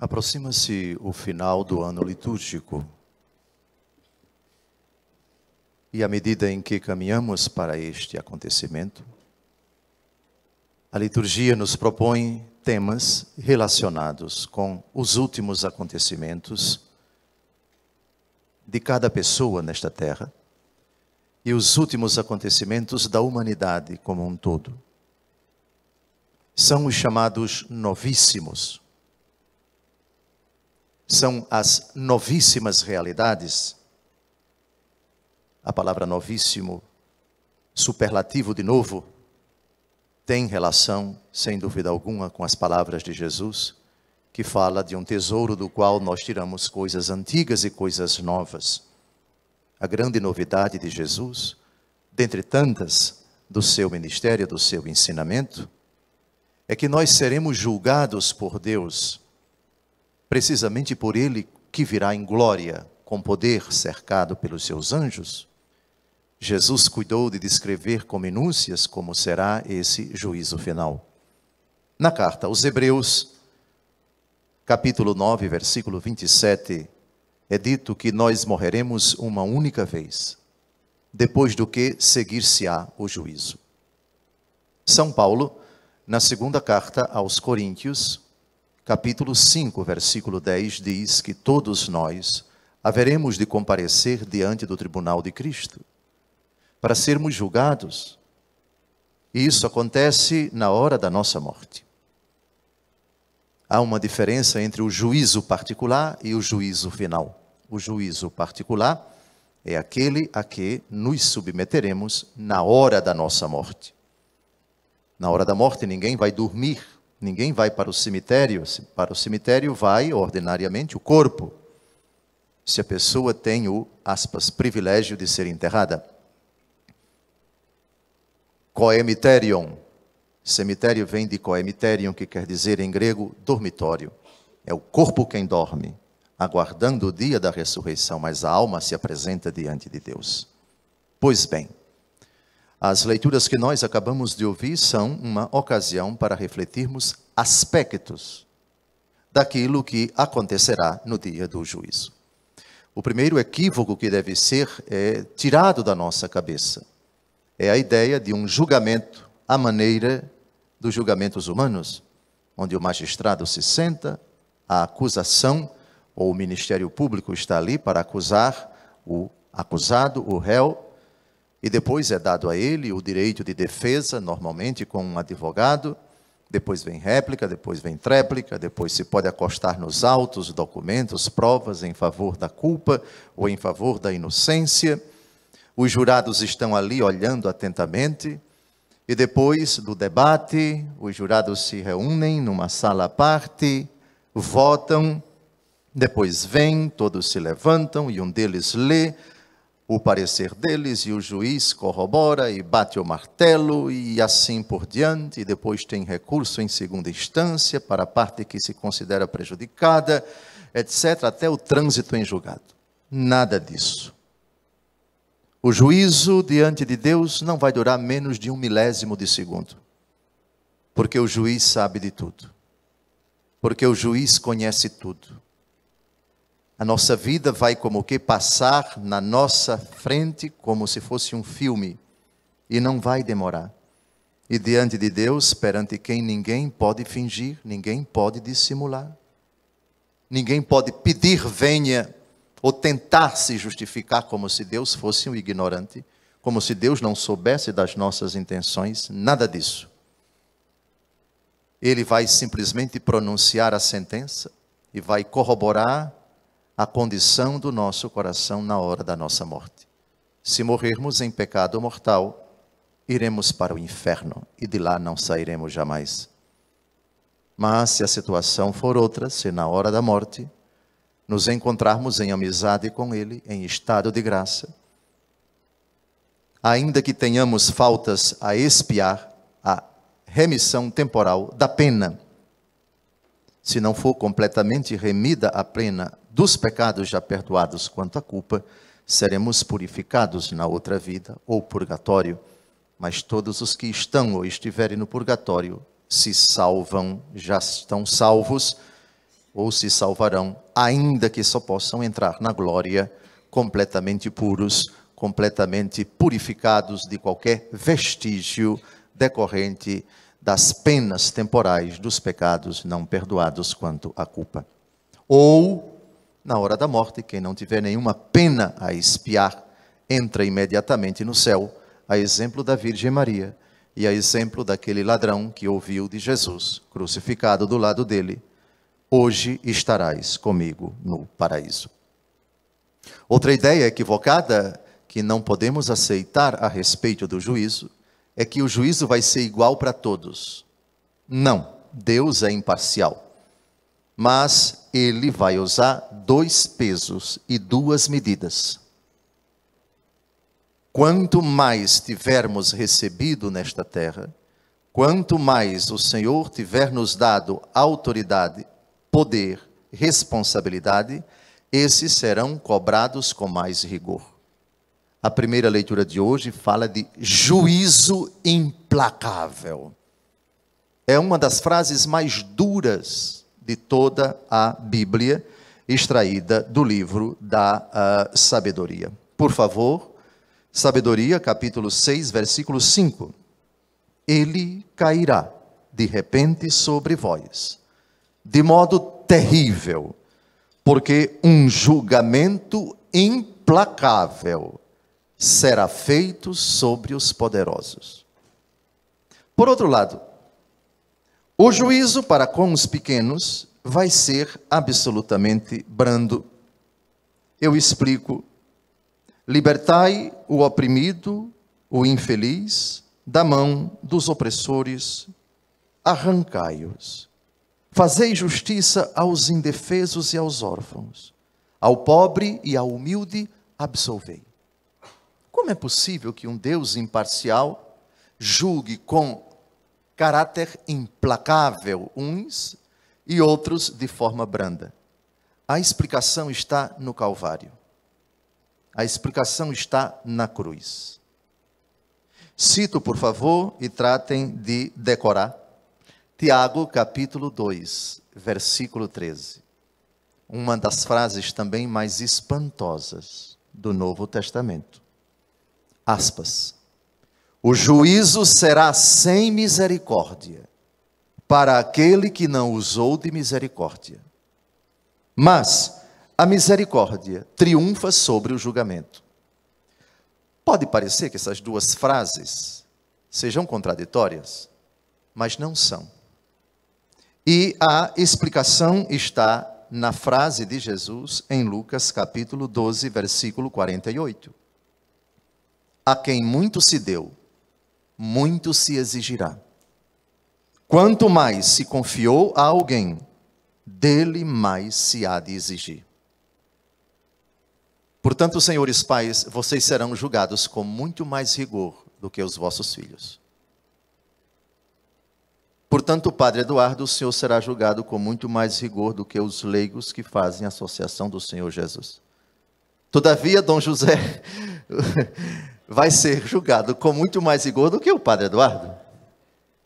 Aproxima-se o final do ano litúrgico. E à medida em que caminhamos para este acontecimento, a liturgia nos propõe temas relacionados com os últimos acontecimentos de cada pessoa nesta terra e os últimos acontecimentos da humanidade como um todo. São os chamados novíssimos são as novíssimas realidades. A palavra novíssimo, superlativo de novo, tem relação, sem dúvida alguma, com as palavras de Jesus, que fala de um tesouro do qual nós tiramos coisas antigas e coisas novas. A grande novidade de Jesus, dentre tantas do seu ministério, do seu ensinamento, é que nós seremos julgados por Deus precisamente por ele que virá em glória, com poder, cercado pelos seus anjos? Jesus cuidou de descrever com minúcias como será esse juízo final. Na carta aos Hebreus, capítulo 9, versículo 27, é dito que nós morreremos uma única vez, depois do que seguir-se-á o juízo. São Paulo, na segunda carta aos Coríntios, capítulo 5, versículo 10 diz que todos nós haveremos de comparecer diante do tribunal de Cristo para sermos julgados. E isso acontece na hora da nossa morte. Há uma diferença entre o juízo particular e o juízo final. O juízo particular é aquele a que nos submeteremos na hora da nossa morte. Na hora da morte, ninguém vai dormir, Ninguém vai para o cemitério, para o cemitério vai ordinariamente o corpo. Se a pessoa tem o, aspas, privilégio de ser enterrada. Coemiterion. Cemitério vem de coemiterion, que quer dizer em grego dormitório. É o corpo quem dorme, aguardando o dia da ressurreição, mas a alma se apresenta diante de Deus. Pois bem, as leituras que nós acabamos de ouvir são uma ocasião para refletirmos aspectos daquilo que acontecerá no dia do juízo. O primeiro equívoco que deve ser é, tirado da nossa cabeça é a ideia de um julgamento à maneira dos julgamentos humanos, onde o magistrado se senta, a acusação ou o Ministério Público está ali para acusar o acusado, o réu, e depois é dado a ele o direito de defesa, normalmente com um advogado. Depois vem réplica, depois vem tréplica, depois se pode acostar nos autos, documentos, provas em favor da culpa ou em favor da inocência. Os jurados estão ali olhando atentamente. E depois do debate, os jurados se reúnem numa sala à parte, votam, depois vêm, todos se levantam e um deles lê o parecer deles e o juiz corrobora e bate o martelo e assim por diante, e depois tem recurso em segunda instância para a parte que se considera prejudicada, etc, até o trânsito em julgado. Nada disso. O juízo diante de Deus não vai durar menos de um milésimo de segundo, porque o juiz sabe de tudo, porque o juiz conhece tudo a nossa vida vai como que passar na nossa frente como se fosse um filme e não vai demorar. E diante de Deus, perante quem ninguém pode fingir, ninguém pode dissimular. Ninguém pode pedir venha ou tentar se justificar como se Deus fosse um ignorante, como se Deus não soubesse das nossas intenções, nada disso. Ele vai simplesmente pronunciar a sentença e vai corroborar a condição do nosso coração na hora da nossa morte. Se morrermos em pecado mortal, iremos para o inferno e de lá não sairemos jamais. Mas se a situação for outra, se na hora da morte nos encontrarmos em amizade com Ele, em estado de graça, ainda que tenhamos faltas a expiar, a remissão temporal da pena, se não for completamente remida a, pena dos pecados já perdoados quanto à culpa, seremos purificados na outra vida ou purgatório, mas todos os que estão ou estiverem no purgatório se salvam, já estão salvos ou se salvarão, ainda que só possam entrar na glória completamente puros, completamente purificados de qualquer vestígio decorrente das penas temporais dos pecados não perdoados quanto à culpa. Ou na hora da morte, quem não tiver nenhuma pena a espiar, entra imediatamente no céu, a exemplo da Virgem Maria e a exemplo daquele ladrão que ouviu de Jesus, crucificado do lado dele: Hoje estarás comigo no paraíso. Outra ideia equivocada que não podemos aceitar a respeito do juízo é que o juízo vai ser igual para todos. Não, Deus é imparcial mas ele vai usar dois pesos e duas medidas. Quanto mais tivermos recebido nesta terra, quanto mais o Senhor tiver nos dado autoridade, poder, responsabilidade, esses serão cobrados com mais rigor. A primeira leitura de hoje fala de juízo implacável. É uma das frases mais duras de toda a Bíblia, extraída do livro da uh, sabedoria. Por favor, Sabedoria, capítulo 6, versículo 5. Ele cairá de repente sobre vós, de modo terrível, porque um julgamento implacável será feito sobre os poderosos. Por outro lado, o juízo para com os pequenos vai ser absolutamente brando. Eu explico. Libertai o oprimido, o infeliz, da mão dos opressores, arrancai-os. Fazei justiça aos indefesos e aos órfãos, ao pobre e ao humilde, absolvei. Como é possível que um Deus imparcial julgue com caráter implacável, uns e outros de forma branda. A explicação está no Calvário. A explicação está na cruz. Cito, por favor, e tratem de decorar. Tiago, capítulo 2, versículo 13. Uma das frases também mais espantosas do Novo Testamento. Aspas. O juízo será sem misericórdia para aquele que não usou de misericórdia. Mas a misericórdia triunfa sobre o julgamento. Pode parecer que essas duas frases sejam contraditórias, mas não são. E a explicação está na frase de Jesus em Lucas capítulo 12, versículo 48. A quem muito se deu, muito se exigirá. Quanto mais se confiou a alguém, dele mais se há de exigir. Portanto, senhores pais, vocês serão julgados com muito mais rigor do que os vossos filhos. Portanto, Padre Eduardo, o senhor será julgado com muito mais rigor do que os leigos que fazem associação do Senhor Jesus. Todavia, Dom José, vai ser julgado com muito mais rigor do que o padre Eduardo.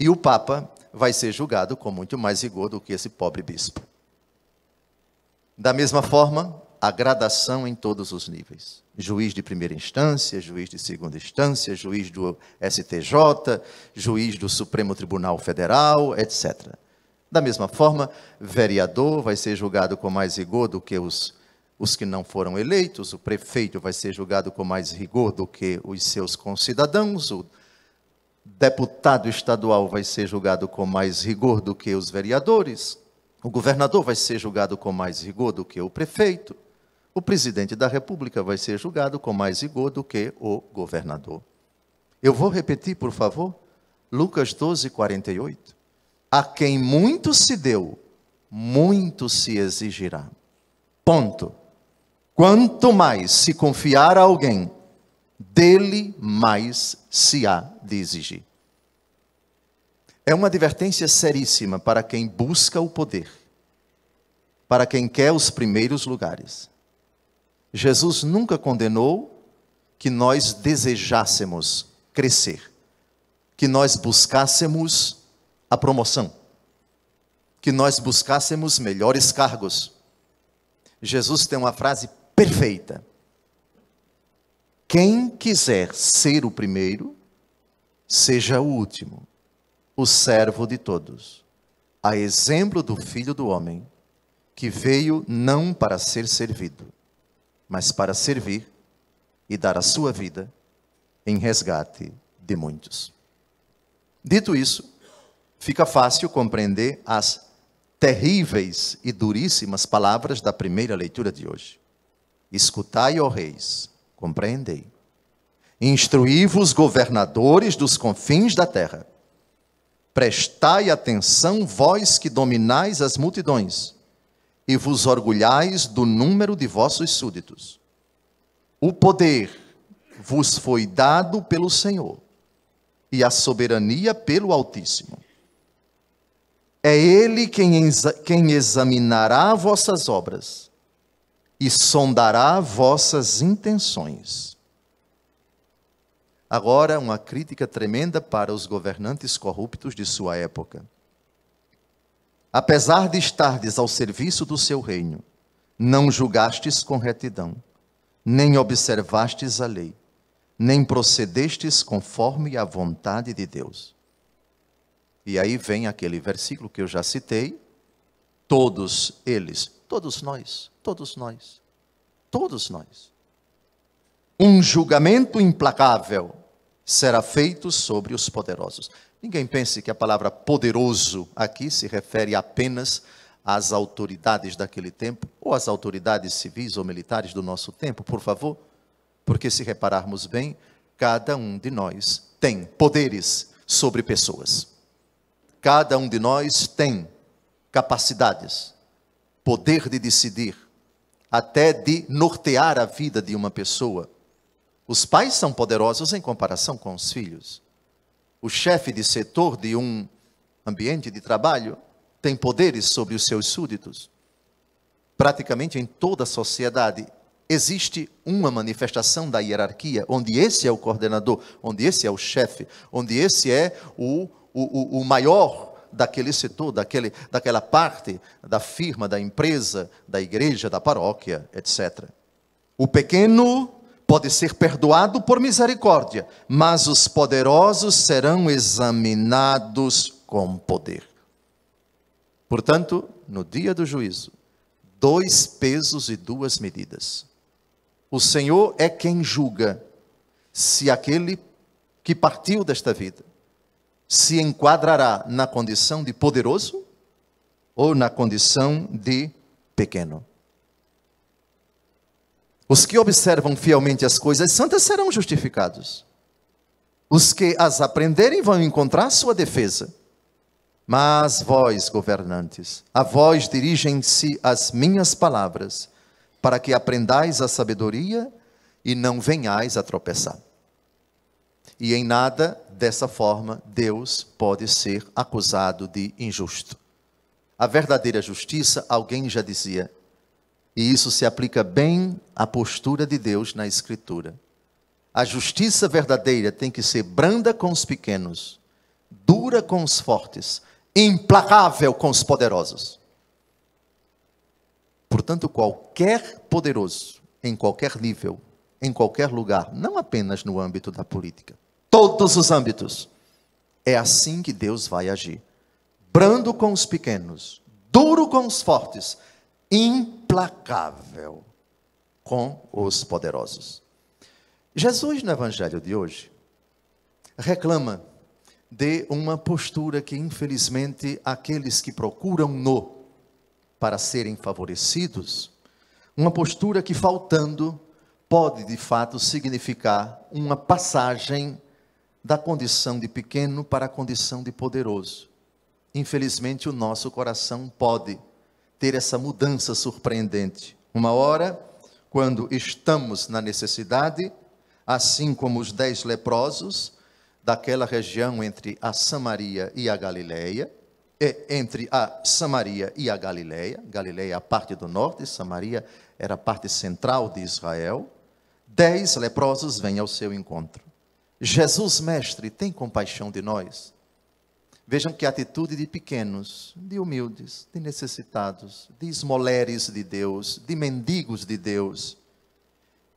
E o Papa vai ser julgado com muito mais rigor do que esse pobre bispo. Da mesma forma, a gradação em todos os níveis. Juiz de primeira instância, juiz de segunda instância, juiz do STJ, juiz do Supremo Tribunal Federal, etc. Da mesma forma, vereador vai ser julgado com mais rigor do que os os que não foram eleitos, o prefeito vai ser julgado com mais rigor do que os seus concidadãos, o deputado estadual vai ser julgado com mais rigor do que os vereadores, o governador vai ser julgado com mais rigor do que o prefeito, o presidente da república vai ser julgado com mais rigor do que o governador. Eu vou repetir, por favor, Lucas 12, 48. A quem muito se deu, muito se exigirá. Ponto. Quanto mais se confiar a alguém, dele mais se há de exigir. É uma advertência seríssima para quem busca o poder, para quem quer os primeiros lugares. Jesus nunca condenou que nós desejássemos crescer, que nós buscássemos a promoção, que nós buscássemos melhores cargos. Jesus tem uma frase perfeita. Quem quiser ser o primeiro, seja o último, o servo de todos, a exemplo do Filho do Homem, que veio não para ser servido, mas para servir e dar a sua vida em resgate de muitos. Dito isso, fica fácil compreender as terríveis e duríssimas palavras da primeira leitura de hoje. Escutai, ó reis, compreendei. Instruí-vos, governadores dos confins da terra. Prestai atenção, vós que dominais as multidões, e vos orgulhais do número de vossos súditos. O poder vos foi dado pelo Senhor, e a soberania pelo Altíssimo. É Ele quem, exa quem examinará vossas obras e sondará vossas intenções. Agora, uma crítica tremenda para os governantes corruptos de sua época. Apesar de estardes ao serviço do seu reino, não julgastes com retidão, nem observastes a lei, nem procedestes conforme a vontade de Deus. E aí vem aquele versículo que eu já citei: todos eles, todos nós, Todos nós. Todos nós. Um julgamento implacável será feito sobre os poderosos. Ninguém pense que a palavra poderoso aqui se refere apenas às autoridades daquele tempo ou às autoridades civis ou militares do nosso tempo, por favor, porque se repararmos bem, cada um de nós tem poderes sobre pessoas. Cada um de nós tem capacidades, poder de decidir, até de nortear a vida de uma pessoa. Os pais são poderosos em comparação com os filhos. O chefe de setor de um ambiente de trabalho tem poderes sobre os seus súditos. Praticamente em toda a sociedade existe uma manifestação da hierarquia, onde esse é o coordenador, onde esse é o chefe, onde esse é o, o, o maior daquele setor, daquele, daquela parte da firma, da empresa, da igreja, da paróquia, etc. O pequeno pode ser perdoado por misericórdia, mas os poderosos serão examinados com poder. Portanto, no dia do juízo, dois pesos e duas medidas. O Senhor é quem julga se aquele que partiu desta vida se enquadrará na condição de poderoso ou na condição de pequeno. Os que observam fielmente as coisas santas serão justificados. Os que as aprenderem vão encontrar sua defesa. Mas vós, governantes, a vós dirigem-se as minhas palavras, para que aprendais a sabedoria e não venhais a tropeçar. E em nada dessa forma Deus pode ser acusado de injusto. A verdadeira justiça, alguém já dizia, e isso se aplica bem à postura de Deus na Escritura. A justiça verdadeira tem que ser branda com os pequenos, dura com os fortes, implacável com os poderosos. Portanto, qualquer poderoso, em qualquer nível, em qualquer lugar, não apenas no âmbito da política, todos os âmbitos. É assim que Deus vai agir. Brando com os pequenos, duro com os fortes, implacável com os poderosos. Jesus, no Evangelho de hoje, reclama de uma postura que, infelizmente, aqueles que procuram-no para serem favorecidos, uma postura que, faltando, pode de fato significar uma passagem da condição de pequeno para a condição de poderoso. Infelizmente, o nosso coração pode ter essa mudança surpreendente. Uma hora, quando estamos na necessidade, assim como os dez leprosos daquela região entre a Samaria e a Galileia, é, entre a Samaria e a Galileia, Galileia é a parte do norte, Samaria era a parte central de Israel, dez leprosos vêm ao seu encontro. Jesus, mestre, tem compaixão de nós. Vejam que atitude de pequenos, de humildes, de necessitados, de esmoleres de Deus, de mendigos de Deus.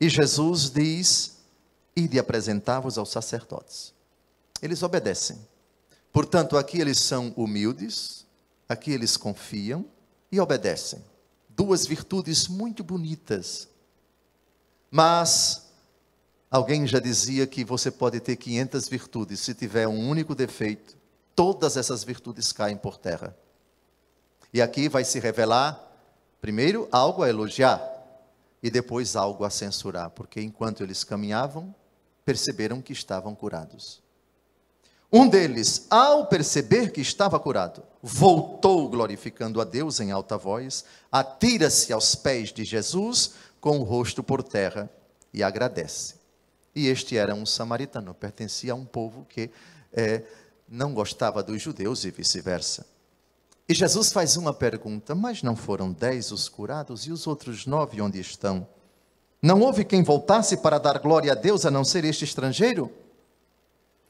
E Jesus diz: Ide apresentá vos aos sacerdotes. Eles obedecem. Portanto, aqui eles são humildes, aqui eles confiam e obedecem. Duas virtudes muito bonitas. Mas Alguém já dizia que você pode ter 500 virtudes, se tiver um único defeito, todas essas virtudes caem por terra. E aqui vai se revelar, primeiro, algo a elogiar e depois algo a censurar, porque enquanto eles caminhavam, perceberam que estavam curados. Um deles, ao perceber que estava curado, voltou glorificando a Deus em alta voz, atira-se aos pés de Jesus com o rosto por terra e agradece. E este era um samaritano, pertencia a um povo que é, não gostava dos judeus e vice-versa. E Jesus faz uma pergunta: Mas não foram dez os curados e os outros nove onde estão? Não houve quem voltasse para dar glória a Deus a não ser este estrangeiro?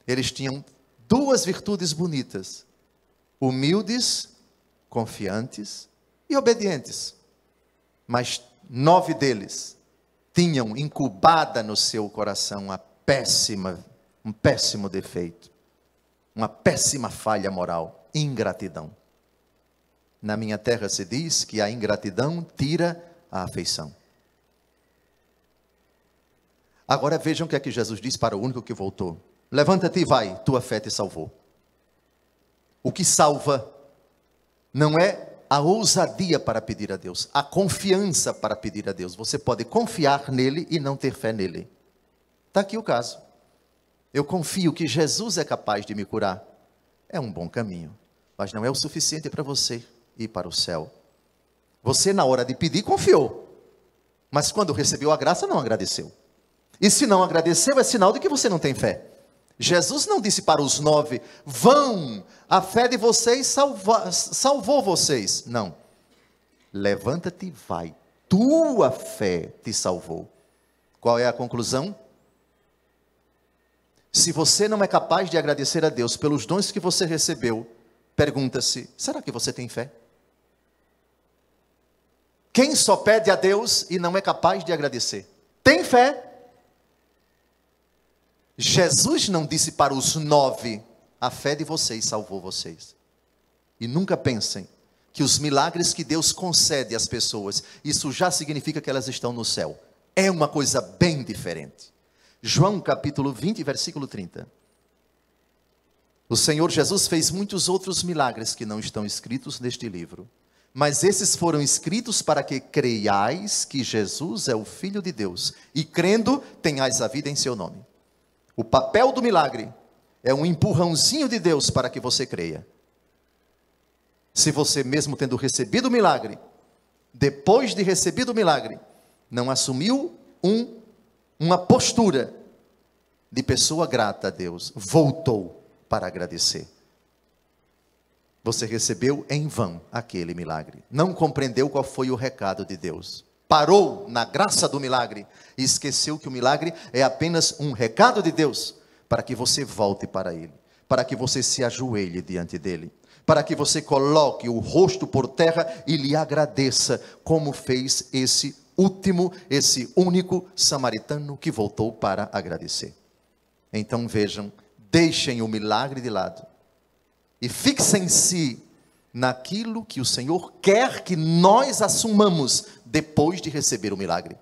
Eles tinham duas virtudes bonitas: humildes, confiantes e obedientes. Mas nove deles tinham incubada no seu coração uma péssima, um péssimo defeito, uma péssima falha moral, ingratidão. Na minha terra se diz que a ingratidão tira a afeição. Agora vejam o que é que Jesus diz para o único que voltou: Levanta-te e vai, tua fé te salvou. O que salva não é a ousadia para pedir a Deus, a confiança para pedir a Deus. Você pode confiar nele e não ter fé nele. Está aqui o caso. Eu confio que Jesus é capaz de me curar. É um bom caminho, mas não é o suficiente para você ir para o céu. Você, na hora de pedir, confiou, mas quando recebeu a graça, não agradeceu. E se não agradeceu, é sinal de que você não tem fé. Jesus não disse para os nove: vão, a fé de vocês salva, salvou vocês. Não. Levanta-te e vai, tua fé te salvou. Qual é a conclusão? Se você não é capaz de agradecer a Deus pelos dons que você recebeu, pergunta-se: será que você tem fé? Quem só pede a Deus e não é capaz de agradecer? Tem fé? Jesus não disse para os nove: a fé de vocês salvou vocês. E nunca pensem que os milagres que Deus concede às pessoas, isso já significa que elas estão no céu. É uma coisa bem diferente. João capítulo 20, versículo 30. O Senhor Jesus fez muitos outros milagres que não estão escritos neste livro, mas esses foram escritos para que creiais que Jesus é o Filho de Deus e, crendo, tenhais a vida em seu nome. O papel do milagre é um empurrãozinho de Deus para que você creia. Se você, mesmo tendo recebido o milagre, depois de recebido o milagre, não assumiu um, uma postura de pessoa grata a Deus, voltou para agradecer. Você recebeu em vão aquele milagre, não compreendeu qual foi o recado de Deus parou na graça do milagre e esqueceu que o milagre é apenas um recado de Deus para que você volte para Ele, para que você se ajoelhe diante dEle, para que você coloque o rosto por terra e lhe agradeça, como fez esse último, esse único samaritano que voltou para agradecer. Então vejam, deixem o milagre de lado e fixem-se naquilo que o Senhor quer que nós assumamos depois de receber o milagre.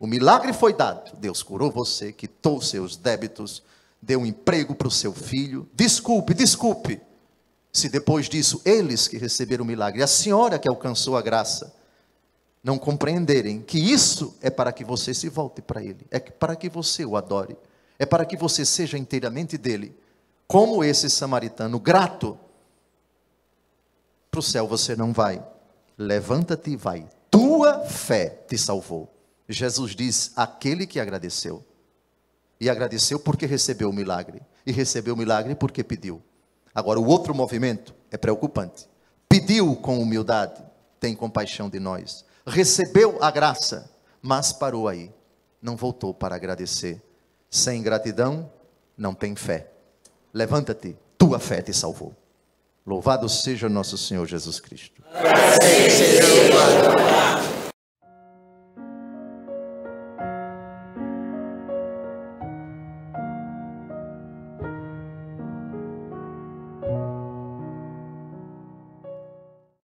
O milagre foi dado. Deus curou você, quitou seus débitos, deu um emprego para o seu filho. Desculpe, desculpe. Se depois disso eles que receberam o milagre, a senhora que alcançou a graça, não compreenderem que isso é para que você se volte para ele, é para que você o adore, é para que você seja inteiramente dele, como esse samaritano grato. Para o céu você não vai. Levanta-te e vai tua fé te salvou. Jesus diz: aquele que agradeceu. E agradeceu porque recebeu o milagre. E recebeu o milagre porque pediu. Agora, o outro movimento é preocupante. Pediu com humildade, tem compaixão de nós. Recebeu a graça, mas parou aí. Não voltou para agradecer. Sem gratidão, não tem fé. Levanta-te, tua fé te salvou. Louvado seja nosso Senhor Jesus Cristo. seja louvado.